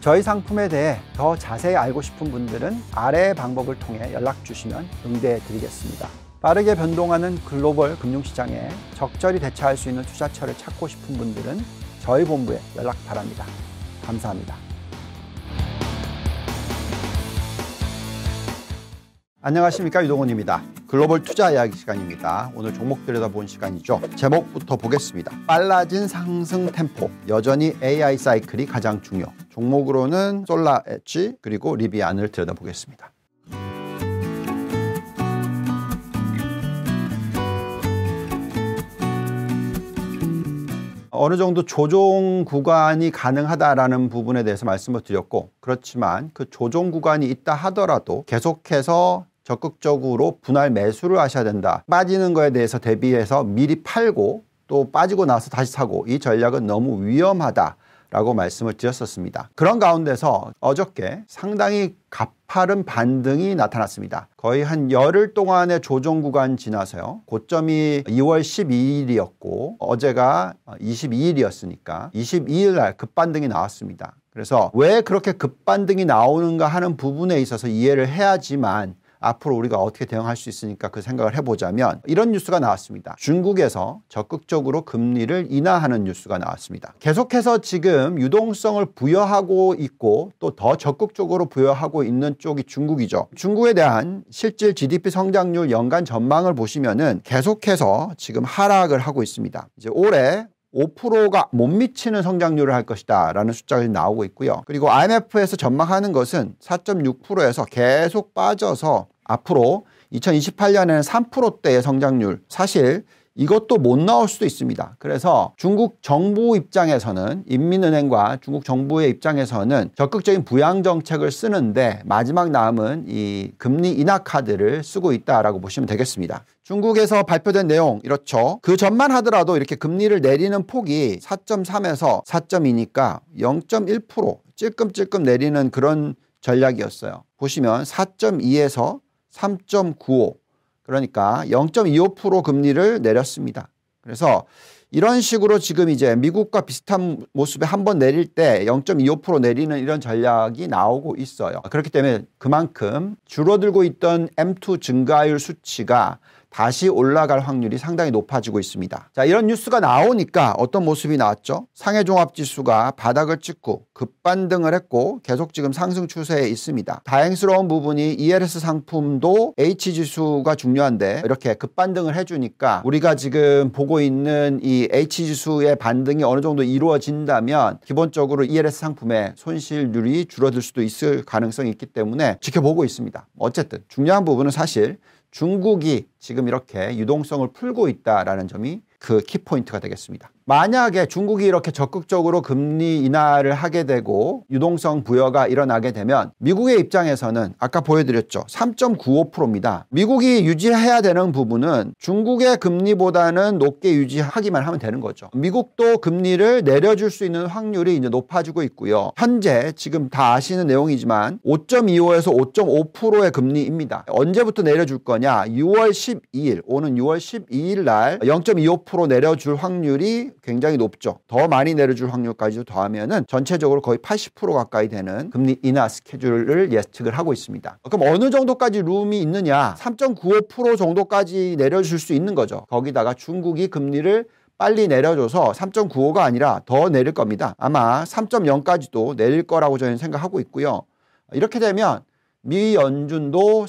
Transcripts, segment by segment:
저희 상품에 대해 더 자세히 알고 싶은 분들은 아래 방법을 통해 연락 주시면 응대해 드리겠습니다. 빠르게 변동하는 글로벌 금융시장에 적절히 대처할 수 있는 투자처를 찾고 싶은 분들은 저희 본부에 연락 바랍니다. 감사합니다. 안녕하십니까 유동훈입니다 글로벌 투자 이야기 시간입니다. 오늘 종목 들여다본 시간이죠. 제목부터 보겠습니다. 빨라진 상승 템포 여전히 AI 사이클이 가장 중요. 종목으로는 솔라 엣지 그리고 리비안을 들여다보겠습니다. 어느 정도 조정 구간이 가능하다라는 부분에 대해서 말씀을 드렸고 그렇지만 그 조정 구간이 있다 하더라도 계속해서 적극적으로 분할 매수를 하셔야 된다. 빠지는 거에 대해서 대비해서 미리 팔고 또 빠지고 나서 다시 사고 이 전략은 너무 위험하다. 라고 말씀을 드렸었습니다. 그런 가운데서 어저께 상당히 가파른 반등이 나타났습니다. 거의 한 열흘 동안의 조정 구간 지나서요. 고점이 2월 12일이었고 어제가 22일이었으니까 22일 날 급반등이 나왔습니다. 그래서 왜 그렇게 급반등이 나오는가 하는 부분에 있어서 이해를 해야지만 앞으로 우리가 어떻게 대응할 수 있으니까 그 생각을 해보자면 이런 뉴스가 나왔습니다. 중국에서 적극적으로 금리를 인하하는 뉴스가 나왔습니다. 계속해서 지금 유동성을 부여하고 있고 또 더 적극적으로 부여하고 있는 쪽이 중국이죠. 중국에 대한 실질 GDP 성장률 연간 전망을 보시면은 계속해서 지금 하락을 하고 있습니다. 이제 올해 5%가 못 미치는 성장률을 할 것이다 라는 숫자가 나오고 있고요. 그리고 IMF에서 전망하는 것은 4.6%에서 계속 빠져서 앞으로 2028년에는 3%대의 성장률 사실 이것도 못 나올 수도 있습니다. 그래서 중국 정부 입장에서는 인민은행과 중국 정부의 입장에서는 적극적인 부양 정책을 쓰는데 마지막 남은 이 금리 인하 카드를 쓰고 있다라고 보시면 되겠습니다. 중국에서 발표된 내용 이렇죠. 그 전만 하더라도 이렇게 금리를 내리는 폭이 4.3에서 4.2니까 0.1% 찔끔찔끔 내리는 그런 전략이었어요. 보시면 4.2에서 3.95 그러니까 0.25% 금리를 내렸습니다. 그래서 이런 식으로 지금 이제 미국과 비슷한 모습에 한 번 내릴 때 0.25% 내리는 이런 전략이 나오고 있어요. 그렇기 때문에 그만큼 줄어들고 있던 M2 증가율 수치가 다시 올라갈 확률이 상당히 높아지고 있습니다. 자, 이런 뉴스가 나오니까 어떤 모습이 나왔죠? 상해 종합 지수가 바닥을 찍고 급반등을 했고 계속 지금 상승 추세에 있습니다. 다행스러운 부분이 ELS 상품도 H 지수가 중요한데 이렇게 급반등을 해주니까 우리가 지금 보고 있는 이 H 지수의 반등이 어느 정도 이루어진다면 기본적으로 ELS 상품의 손실률이 줄어들 수도 있을 가능성이 있기 때문에 지켜보고 있습니다. 어쨌든 중요한 부분은 사실 중국이 지금 이렇게 유동성을 풀고 있다라는 점이 그 키포인트가 되겠습니다. 만약에 중국이 이렇게 적극적으로 금리 인하를 하게 되고 유동성 부여가 일어나게 되면 미국의 입장에서는 아까 보여드렸죠. 3.95%입니다. 미국이 유지해야 되는 부분은 중국의 금리보다는 높게 유지하기만 하면 되는 거죠. 미국도 금리를 내려줄 수 있는 확률이 이제 높아지고 있고요. 현재 지금 다 아시는 내용이지만 5.25에서 5.5%의 금리입니다. 언제부터 내려줄 거냐? 6월 12일, 오는 6월 12일 날 0.25% 내려줄 확률이 굉장히 높죠. 더 많이 내려줄 확률까지도 더하면은 전체적으로 거의 80% 가까이 되는 금리 인하 스케줄을 예측을 하고 있습니다. 그럼 어느 정도까지 룸이 있느냐? 3.95% 정도까지 내려줄 수 있는 거죠. 거기다가 중국이 금리를 빨리 내려줘서 3.95가 아니라 더 내릴 겁니다. 아마 3.0까지도 내릴 거라고 저는 생각하고 있고요. 이렇게 되면 미 연준도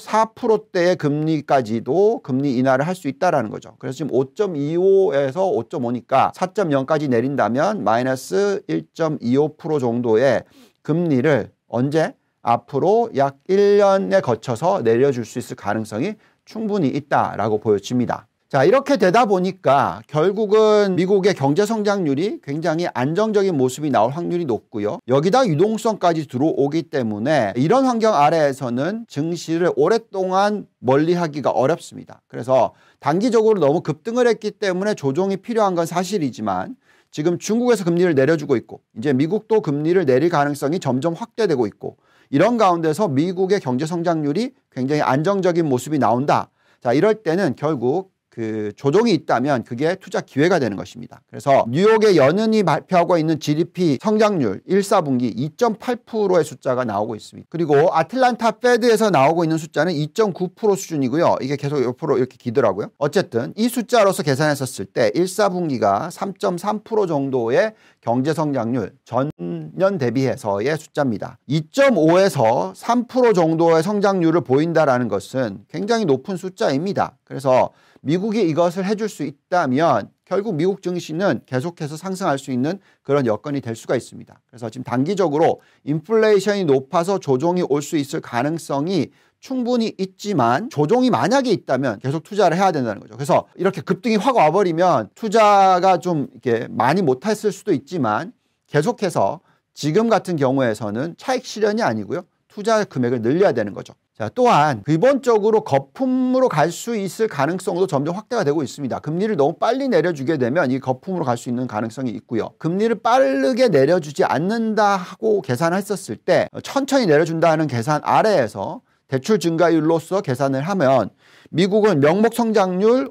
4%대의 금리까지도 금리 인하를 할 수 있다라는 거죠. 그래서 지금 5.25에서 5.5니까 4.0까지 내린다면 마이너스 1.25% 정도의 금리를 언제 앞으로 약 1년에 거쳐서 내려줄 수 있을 가능성이 충분히 있다라고 보여집니다. 자, 이렇게 되다 보니까 결국은 미국의 경제 성장률이 굉장히 안정적인 모습이 나올 확률이 높고요. 여기다 유동성까지 들어오기 때문에 이런 환경 아래에서는 증시를 오랫동안 멀리 하기가 어렵습니다. 그래서 단기적으로 너무 급등을 했기 때문에 조정이 필요한 건 사실이지만 지금 중국에서 금리를 내려주고 있고 이제 미국도 금리를 내릴 가능성이 점점 확대되고 있고 이런 가운데서 미국의 경제 성장률이 굉장히 안정적인 모습이 나온다. 자, 이럴 때는 결국 그 조정이 있다면 그게 투자 기회가 되는 것입니다. 그래서 뉴욕의 연은이 발표하고 있는 GDP 성장률 1 4분기 2.8%의 숫자가 나오고 있습니다. 그리고 아틀란타 패드에서 나오고 있는 숫자는 2.9% 수준이고요. 이게 계속 옆으로 이렇게 기더라고요. 어쨌든 이 숫자로서 계산했었을 때1 4분기가3.3% 정도의 경제 성장률 전년 대비해서의 숫자입니다. 2.5에서 3% 정도의 성장률을 보인다라는 것은 굉장히 높은 숫자입니다. 그래서 미국이 이것을 해줄 수 있다면 결국 미국 증시는 계속해서 상승할 수 있는 그런 여건이 될 수가 있습니다. 그래서 지금 단기적으로 인플레이션이 높아서 조정이 올 수 있을 가능성이 충분히 있지만 조정이 만약에 있다면 계속 투자를 해야 된다는 거죠. 그래서 이렇게 급등이 확 와버리면 투자가 좀 이렇게 많이 못했을 수도 있지만 계속해서 지금 같은 경우에서는 차익 실현이 아니고요. 투자 금액을 늘려야 되는 거죠. 자, 또한 기본적으로 거품으로 갈 수 있을 가능성도 점점 확대가 되고 있습니다. 금리를 너무 빨리 내려주게 되면 이 거품으로 갈 수 있는 가능성이 있고요. 금리를 빠르게 내려주지 않는다 하고 계산했었을 때 어, 천천히 내려준다는 계산 아래에서 대출 증가율로서 계산을 하면 미국은 명목 성장률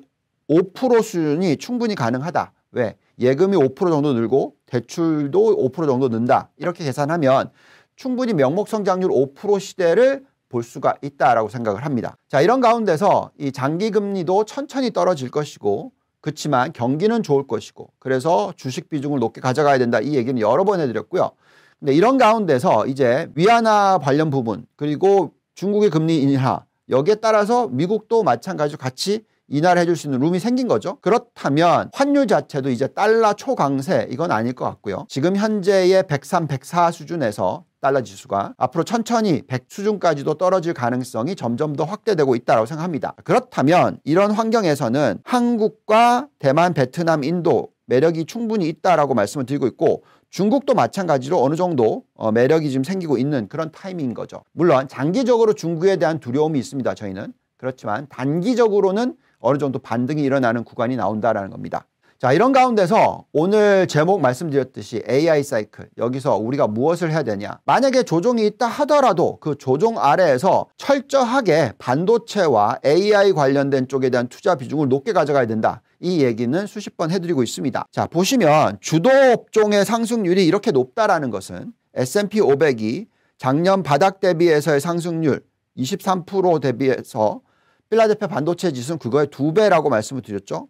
5% 수준이 충분히 가능하다. 왜? 예금이 5% 정도 늘고 대출도 5% 정도 는다. 이렇게 계산하면 충분히 명목 성장률 5% 시대를 볼 수가 있다라고 생각을 합니다. 자, 이런 가운데서 이 장기 금리도 천천히 떨어질 것이고 그렇지만 경기는 좋을 것이고 그래서 주식 비중을 높게 가져가야 된다 이 얘기는 여러 번 해드렸고요. 근데 이런 가운데서 이제 위안화 관련 부분 그리고 중국의 금리 인하 여기에 따라서 미국도 마찬가지로 같이 인하를 해줄 수 있는 룸이 생긴 거죠. 그렇다면 환율 자체도 이제 달러 초강세 이건 아닐 것 같고요. 지금 현재의 103, 104 수준에서 달러 지수가 앞으로 천천히 100 수준까지도 떨어질 가능성이 점점 더 확대되고 있다고 생각합니다. 그렇다면 이런 환경에서는 한국과 대만, 베트남, 인도 매력이 충분히 있다라고 말씀을 드리고 있고 중국도 마찬가지로 어느 정도 어, 매력이 지금 생기고 있는 그런 타이밍인 거죠. 물론 장기적으로 중국에 대한 두려움이 있습니다. 저희는 그렇지만 단기적으로는 어느 정도 반등이 일어나는 구간이 나온다라는 겁니다. 자, 이런 가운데서 오늘 제목 말씀드렸듯이 AI 사이클. 여기서 우리가 무엇을 해야 되냐. 만약에 조종이 있다 하더라도 그 조종 아래에서 철저하게 반도체와 AI 관련된 쪽에 대한 투자 비중을 높게 가져가야 된다. 이 얘기는 수십 번 해드리고 있습니다. 자, 보시면 주도 업종의 상승률이 이렇게 높다라는 것은 S&P 500이 작년 바닥 대비해서의 상승률 23% 대비해서 필라델피아 반도체 지수는 그거의 두 배라고 말씀을 드렸죠.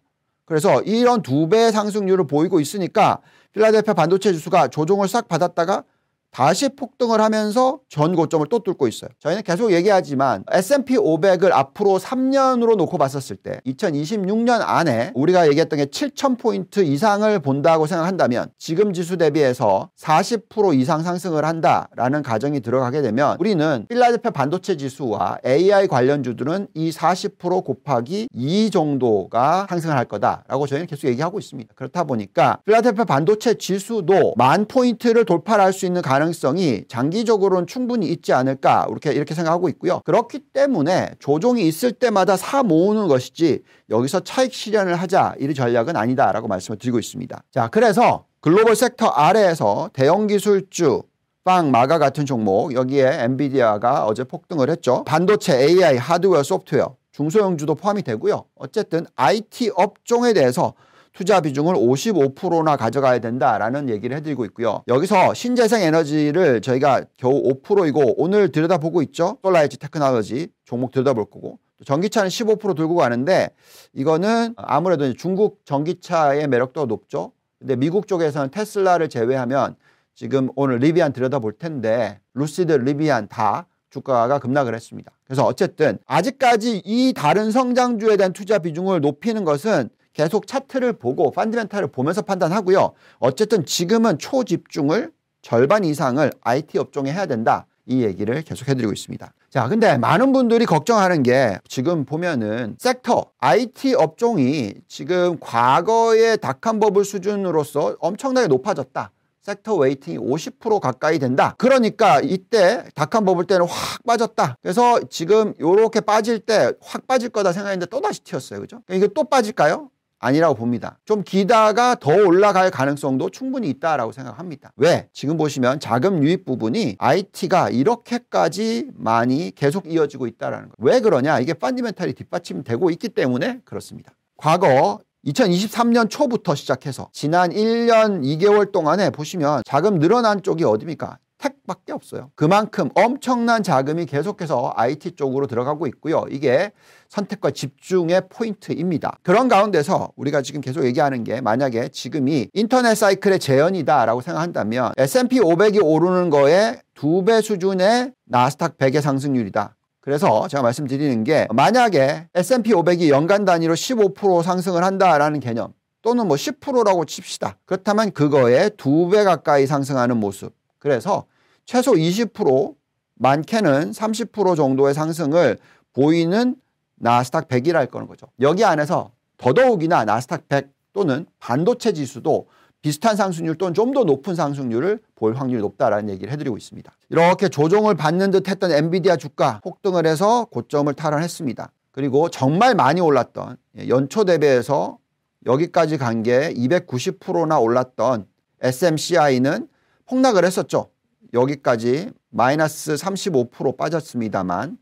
그래서 이런 두 배의 상승률을 보이고 있으니까 필라델피아 반도체 지수가 조정을 싹 받았다가 다시 폭등을 하면서 전 고점을 또 뚫고 있어요. 저희는 계속 얘기하지만 S&P 500을 앞으로 3년으로 놓고 봤었을 때 2026년 안에 우리가 얘기했던 게 7,000포인트 이상을 본다고 생각한다면 지금 지수 대비해서 40% 이상 상승을 한다라는 가정이 들어가게 되면 우리는 필라델피아 반도체 지수와 AI 관련주들은 이 40% 곱하기 2 정도가 상승을 할 거다라고 저희는 계속 얘기하고 있습니다. 그렇다 보니까 필라델피아 반도체 지수도 만 포인트를 돌파할 수 있는 가능 성이 가능성이 장기적으로는 충분히 있지 않을까 이렇게 이렇게 생각하고 있고요. 그렇기 때문에 조종이 있을 때마다 사 모으는 것이지 여기서 차익 실현을 하자 이 전략은 아니다라고 말씀을 드리고 있습니다. 자, 그래서 글로벌 섹터 아래에서 대형 기술주 빵, 마가 같은 종목 여기에 엔비디아가 어제 폭등을 했죠. 반도체, AI, 하드웨어, 소프트웨어, 중소형주도 포함이 되고요. 어쨌든 IT 업종에 대해서 투자 비중을 55%나 가져가야 된다라는 얘기를 해드리고 있고요. 여기서 신재생 에너지를 저희가 겨우 5%이고 오늘 들여다보고 있죠. 솔라이지 테크놀로지 종목 들여다볼 거고 전기차는 15% 들고 가는데 이거는 아무래도 중국 전기차의 매력도 높죠. 근데 미국 쪽에서는 테슬라를 제외하면 지금 오늘 리비안 들여다볼 텐데 루시드 리비안 다 주가가 급락을 했습니다. 그래서 어쨌든 아직까지 이 다른 성장주에 대한 투자 비중을 높이는 것은 계속 차트를 보고 펀드멘탈을 보면서 판단하고요. 어쨌든 지금은 초집중을 절반 이상을 IT 업종에 해야 된다. 이 얘기를 계속 해드리고 있습니다. 자, 근데 많은 분들이 걱정하는 게 지금 보면은 섹터, IT 업종이 지금 과거의 닷한 버블 수준으로서 엄청나게 높아졌다. 섹터 웨이팅이 50% 가까이 된다. 그러니까 이때 닷한 버블 때는 확 빠졌다. 그래서 지금 이렇게 빠질 때 확 빠질 거다 생각했는데 또 다시 튀었어요. 그죠? 이게 또 빠질까요? 아니라고 봅니다. 좀 기다가 더 올라갈 가능성도 충분히 있다라고 생각합니다. 왜? 지금 보시면 자금 유입 부분이 IT가 이렇게까지 많이 계속 이어지고 있다라는 거. 왜 그러냐? 이게 펀디멘탈이 뒷받침되고 있기 때문에 그렇습니다. 과거 2023년 초부터 시작해서 지난 1년 2개월 동안에 보시면 자금 늘어난 쪽이 어디입니까? 택밖에 없어요. 그만큼 엄청난 자금이 계속해서 IT 쪽으로 들어가고 있고요. 이게 선택과 집중의 포인트입니다. 그런 가운데서 우리가 지금 계속 얘기하는 게 만약에 지금이 인터넷 사이클의 재현이다라고 생각한다면 S&P 500이 오르는 거에 두 배 수준의 나스닥 100의 상승률이다. 그래서 제가 말씀드리는 게 만약에 S&P 500이 연간 단위로 15% 상승을 한다라는 개념 또는 뭐 10%라고 칩시다. 그렇다면 그거에 두 배 가까이 상승하는 모습. 그래서 최소 20% 많게는 30% 정도의 상승을 보이는 나스닥 1 0 0이라할 거는 거죠. 여기 안에서 더더욱이나 나스닥 100 또는 반도체 지수도 비슷한 상승률 또는 좀 더 높은 상승률을 볼 확률이 높다라는 얘기를 해드리고 있습니다. 이렇게 조정을 받는 듯 했던 엔비디아 주가 폭등을 해서 고점을 탈환했습니다. 그리고 정말 많이 올랐던 예, 연초 대비해서 여기까지 간 게 290%나 올랐던 SMCI는 폭락을 했었죠. 여기까지 마이너스 35% 빠졌습니다만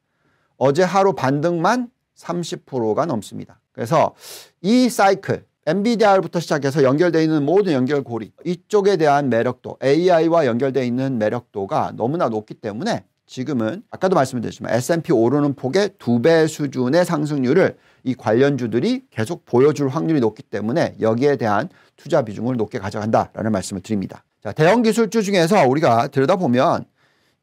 어제 하루 반등만 30%가 넘습니다. 그래서 이 사이클 MBDR부터 시작해서 연결되어 있는 모든 연결고리 이쪽에 대한 매력도 AI와 연결되어 있는 매력도가 너무나 높기 때문에 지금은 아까도 말씀드렸지만 S&P 오르는 폭의 두 배 수준의 상승률을 이 관련주들이 계속 보여줄 확률이 높기 때문에 여기에 대한 투자 비중을 높게 가져간다라는 말씀을 드립니다. 자, 대형 기술주 중에서 우리가 들여다보면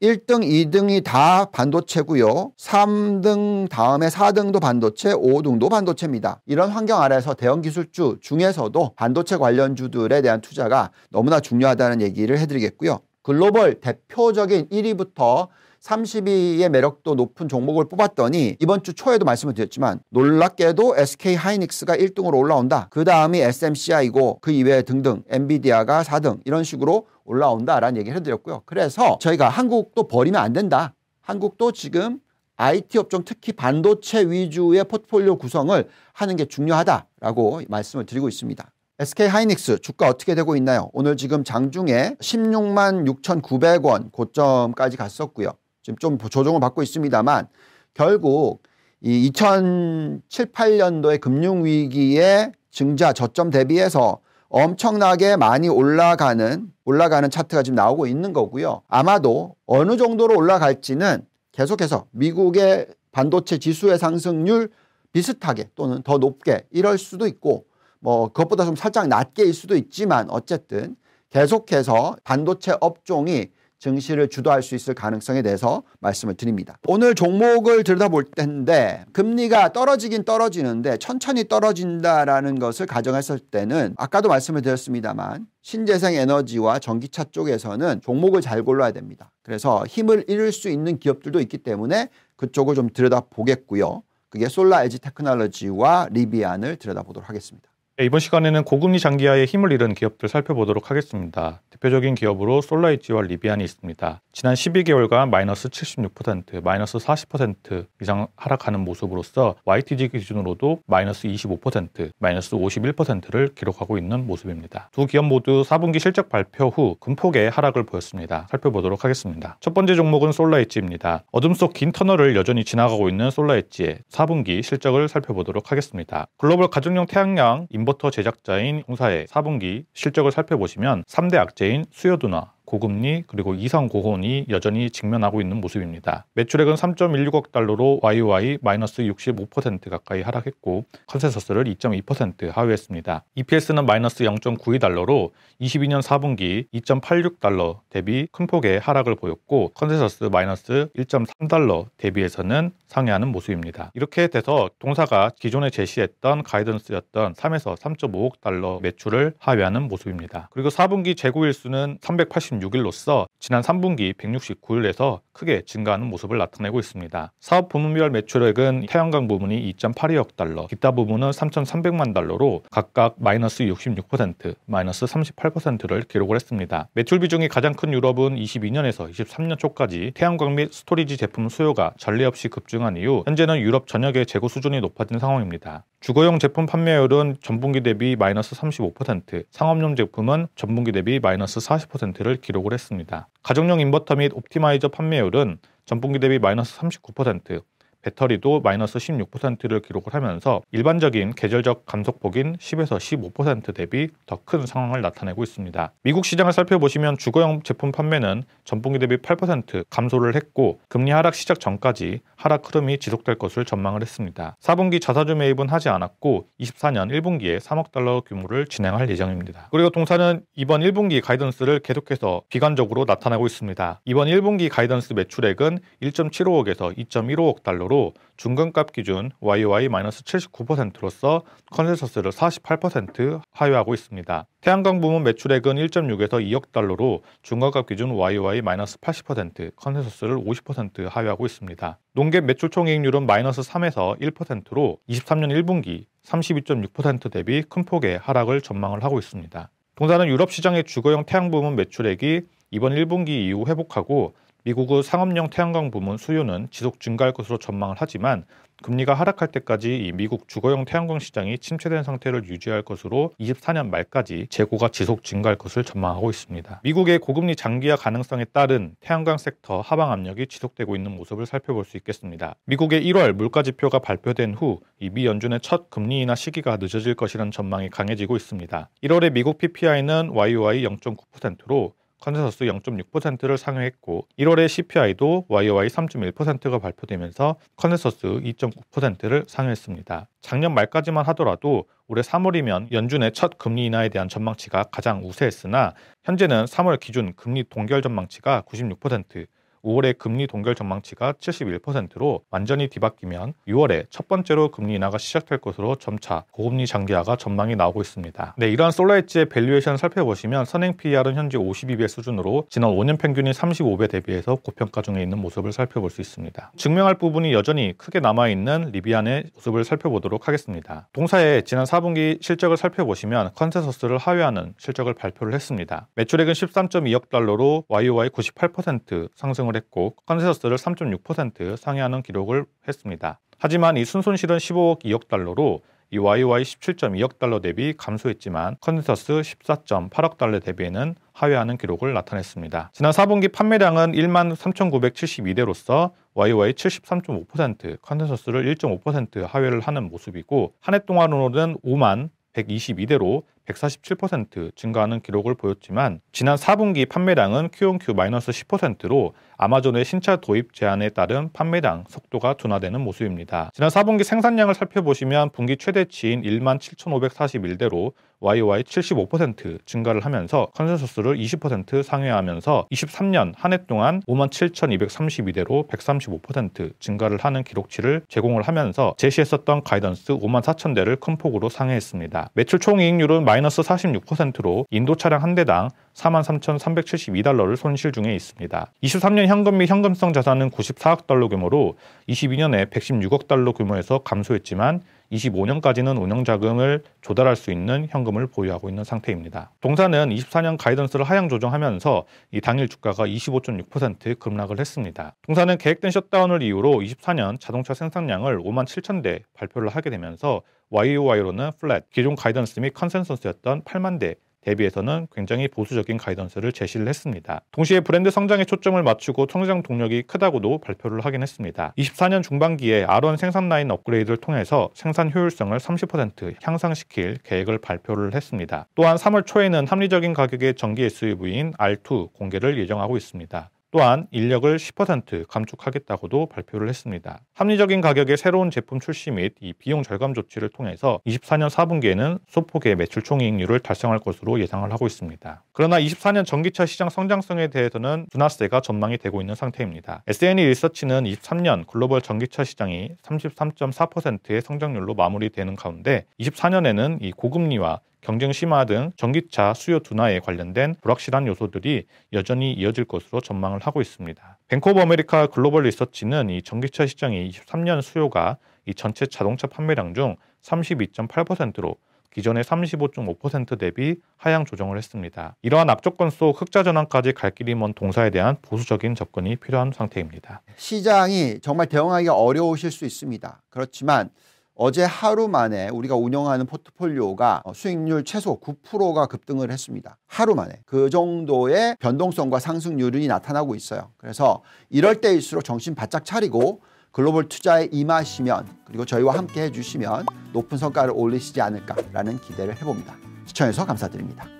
1등, 2등이 다 반도체고요. 3등 다음에 4등도 반도체, 5등도 반도체입니다. 이런 환경 아래서 에 대형 기술주 중에서도 반도체 관련주들에 대한 투자가 너무나 중요하다는 얘기를 해드리겠고요. 글로벌 대표적인 1위부터 32의 매력도 높은 종목을 뽑았더니 이번 주 초에도 말씀을 드렸지만 놀랍게도 SK 하이닉스가 1등으로 올라온다. 그 다음이 SMCI고 그 이외에 등등 엔비디아가 4등 이런 식으로 올라온다라는 얘기를 해드렸고요. 그래서 저희가 한국도 버리면 안 된다. 한국도 지금 IT 업종 특히 반도체 위주의 포트폴리오 구성을 하는 게 중요하다라고 말씀을 드리고 있습니다. SK 하이닉스 주가 어떻게 되고 있나요? 오늘 지금 장중에 16만 6,900원 고점까지 갔었고요. 지금 좀 조정을 받고 있습니다만 결국 이 2007, 8년도의 금융위기의 증자 저점 대비해서 엄청나게 많이 올라가는 올라가는 차트가 지금 나오고 있는 거고요. 아마도 어느 정도로 올라갈지는 계속해서 미국의 반도체 지수의 상승률 비슷하게 또는 더 높게 이럴 수도 있고 뭐 그것보다 좀 살짝 낮게일 수도 있지만 어쨌든 계속해서 반도체 업종이 증시를 주도할 수 있을 가능성에 대해서 말씀을 드립니다. 오늘 종목을 들여다볼 텐데 금리가 떨어지긴 떨어지는데 천천히 떨어진다라는 것을 가정했을 때는 아까도 말씀을 드렸습니다만 신재생 에너지와 전기차 쪽에서는 종목을 잘 골라야 됩니다. 그래서 힘을 잃을 수 있는 기업들도 있기 때문에 그쪽을 좀 들여다보겠고요. 그게 솔라 엘지 테크놀로지와 리비안을 들여다보도록 하겠습니다. 예, 이번 시간에는 고금리 장기화에 힘을 잃은 기업들 살펴보도록 하겠습니다. 대표적인 기업으로 솔라이지와 리비안이 있습니다. 지난 12개월간 마이너스 76%, 마이너스 40% 이상 하락하는 모습으로서 YTD 기준으로도 마이너스 25%, 마이너스 51%를 기록하고 있는 모습입니다. 두 기업 모두 4분기 실적 발표 후 금폭의 하락을 보였습니다. 살펴보도록 하겠습니다. 첫 번째 종목은 솔라이지입니다. 어둠 속 긴 터널을 여전히 지나가고 있는 솔라이지의 4분기 실적을 살펴보도록 하겠습니다. 글로벌 가정용 태양광 인부 인버터 제작자인 홍사의 4분기 실적을 살펴보시면 3대 악재인 수요 둔화, 고금리 그리고 이상 고혼이 여전히 직면하고 있는 모습입니다. 매출액은 3.16억 달러로 YOY 마이너스 65% 가까이 하락했고 컨센서스를 2.2% 하회했습니다. EPS는 마이너스 0.92달러로 22년 4분기 2.86달러 대비 큰 폭의 하락을 보였고 컨센서스 마이너스 1.3달러 대비해서는 상회하는 모습입니다. 이렇게 돼서 동사가 기존에 제시했던 가이던스였던 3에서 3.5억 달러 매출을 하회하는 모습입니다. 그리고 4분기 재고 일수는 380 166일로서 지난 3분기 169일에서 크게 증가하는 모습을 나타내고 있습니다. 사업 부문별 매출액은 태양광 부문이 2.82억 달러, 기타 부문은 3,300만 달러로 각각 마이너스 66%, 마이너스 38%를 기록을 했습니다. 매출 비중이 가장 큰 유럽은 22년에서 23년 초까지 태양광 및 스토리지 제품 수요가 전례 없이 급증한 이후 현재는 유럽 전역의 재고 수준이 높아진 상황입니다. 주거용 제품 판매율은 전분기 대비 마이너스 35%, 상업용 제품은 전분기 대비 마이너스 40%를 기록을 했습니다. 가정용 인버터 및 옵티마이저 판매율은 전분기 대비 마이너스 39%, 배터리도 마이너스 16%를 기록을 하면서 일반적인 계절적 감속폭인 10에서 15% 대비 더 큰 상황을 나타내고 있습니다. 미국 시장을 살펴보시면 주거용 제품 판매는 전분기 대비 8% 감소를 했고 금리 하락 시작 전까지 하락 흐름이 지속될 것을 전망을 했습니다. 4분기 자사주 매입은 하지 않았고 24년 1분기에 3억 달러 규모를 진행할 예정입니다. 그리고 동사는 이번 1분기 가이던스를 계속해서 비관적으로 나타내고 있습니다. 이번 1분기 가이던스 매출액은 1.75억에서 2.15억 달러 기준으로 중간값 기준 YOY-79%로서 컨센서스를 48% 하회하고 있습니다. 태양광 부문 매출액은 1.6에서 2억 달러로 중간값 기준 YOY-80% 컨센서스를 50% 하회하고 있습니다. 농객 매출 총이익률은 마이너스 3에서 1%로 23년 1분기 32.6% 대비 큰 폭의 하락을 전망을 하고 있습니다. 동사는 유럽 시장의 주거용 태양 부문 매출액이 이번 1분기 이후 회복하고 미국의 상업용 태양광 부문 수요는 지속 증가할 것으로 전망을 하지만 금리가 하락할 때까지 이 미국 주거용 태양광 시장이 침체된 상태를 유지할 것으로 24년 말까지 재고가 지속 증가할 것을 전망하고 있습니다. 미국의 고금리 장기화 가능성에 따른 태양광 섹터 하방 압력이 지속되고 있는 모습을 살펴볼 수 있겠습니다. 미국의 1월 물가 지표가 발표된 후 미 연준의 첫 금리 인하 시기가 늦어질 것이라는 전망이 강해지고 있습니다. 1월의 미국 PPI는 YOY 0.9%로 컨센서스 0.6%를 상회했고 1월에 CPI도 YOY 3.1%가 발표되면서 컨센서스 2.9%를 상회했습니다. 작년 말까지만 하더라도 올해 3월이면 연준의 첫 금리 인하에 대한 전망치가 가장 우세했으나 현재는 3월 기준 금리 동결 전망치가 96%, 5월의 금리 동결 전망치가 71%로 완전히 뒤바뀌면 6월에 첫 번째로 금리 인하가 시작될 것으로 점차 고금리 장기화가 전망이 나오고 있습니다. 네, 이러한 솔라엣지의 밸류에이션 살펴보시면 선행 PER은 현재 52배 수준으로 지난 5년 평균인 35배 대비해서 고평가 중에 있는 모습을 살펴볼 수 있습니다. 증명할 부분이 여전히 크게 남아있는 리비안의 모습을 살펴보도록 하겠습니다. 동사의 지난 4분기 실적을 살펴보시면 컨센서스를 하회하는 실적을 발표를 했습니다. 매출액은 13.2억 달러로 YOY 98% 상승 상승을 했고 컨센서스를 3.6% 상회하는 기록을 했습니다. 하지만 이 순손실은 15억 2억 달러로 이 YY 17.2억 달러 대비 감소했지만 컨센서스 14.8억 달러 대비에는 하회하는 기록을 나타냈습니다. 지난 4분기 판매량은 1 3,972대로서 YY 73.5% 컨센서스를 1.5% 하회를 하는 모습이고 한 해 동안으로는 5만 122대로 147% 증가하는 기록을 보였지만 지난 4분기 판매량은 QOQ 마이너스 10%로 아마존의 신차 도입 제한에 따른 판매량 속도가 둔화되는 모습입니다. 지난 4분기 생산량을 살펴보시면 분기 최대치인 1만 7,541대로 YOY 75% 증가를 하면서 컨센서스를 20% 상회하면서 23년 한 해 동안 57,232대로 135% 증가를 하는 기록치를 제공을 하면서 제시했었던 가이던스 54,000대를 큰 폭으로 상회했습니다. 매출 총이익률은 마이너스 46%로 인도 차량 한 대당 43,372달러를 손실 중에 있습니다. 23년 현금 및 현금성 자산은 94억 달러 규모로 22년에 116억 달러 규모에서 감소했지만 25년까지는 운영자금을 조달할 수 있는 현금을 보유하고 있는 상태입니다. 동사는 24년 가이던스를 하향 조정하면서 이 당일 주가가 25.6% 급락을 했습니다. 동사는 계획된 셧다운을 이유로 24년 자동차 생산량을 5만 7천 대 발표를 하게 되면서 YOY로는 플랫, 기존 가이던스 및 컨센서스였던 8만 대 대비해서는 굉장히 보수적인 가이던스를 제시를 했습니다. 동시에 브랜드 성장에 초점을 맞추고 성장 동력이 크다고도 발표를 하긴 했습니다. 24년 중반기에 R1 생산 라인 업그레이드를 통해서 생산 효율성을 30% 향상시킬 계획을 발표를 했습니다. 또한 3월 초에는 합리적인 가격의 전기 SUV인 R2 공개를 예정하고 있습니다. 또한 인력을 10% 감축하겠다고도 발표를 했습니다. 합리적인 가격의 새로운 제품 출시 및 이 비용 절감 조치를 통해서 24년 4분기에는 소폭의 매출 총이익률을 달성할 것으로 예상을 하고 있습니다. 그러나 24년 전기차 시장 성장성에 대해서는 분화세가 전망이 되고 있는 상태입니다. SNE 리서치는 23년 글로벌 전기차 시장이 33.4%의 성장률로 마무리되는 가운데 24년에는 이 고금리와 경쟁 심화 등 전기차 수요 둔화에 관련된 불확실한 요소들이 여전히 이어질 것으로 전망을 하고 있습니다. 뱅크 오브 아메리카 글로벌 리서치는 이 전기차 시장이 23년 수요가 이 전체 자동차 판매량 중 32.8%로 기존의 35.5% 대비 하향 조정을 했습니다. 이러한 악조건 속 흑자 전환까지 갈 길이 먼 동사에 대한 보수적인 접근이 필요한 상태입니다. 시장이 정말 대응하기가 어려우실 수 있습니다. 그렇지만 어제 하루 만에 우리가 운영하는 포트폴리오가 어, 수익률 최소 9%가 급등을 했습니다. 하루 만에 그 정도의 변동성과 상승률이 나타나고 있어요. 그래서 이럴 때일수록 정신 바짝 차리고 글로벌 투자에 임하시면 그리고 저희와 함께 해주시면 높은 성과를 올리시지 않을까라는 기대를 해봅니다. 시청해서 감사드립니다.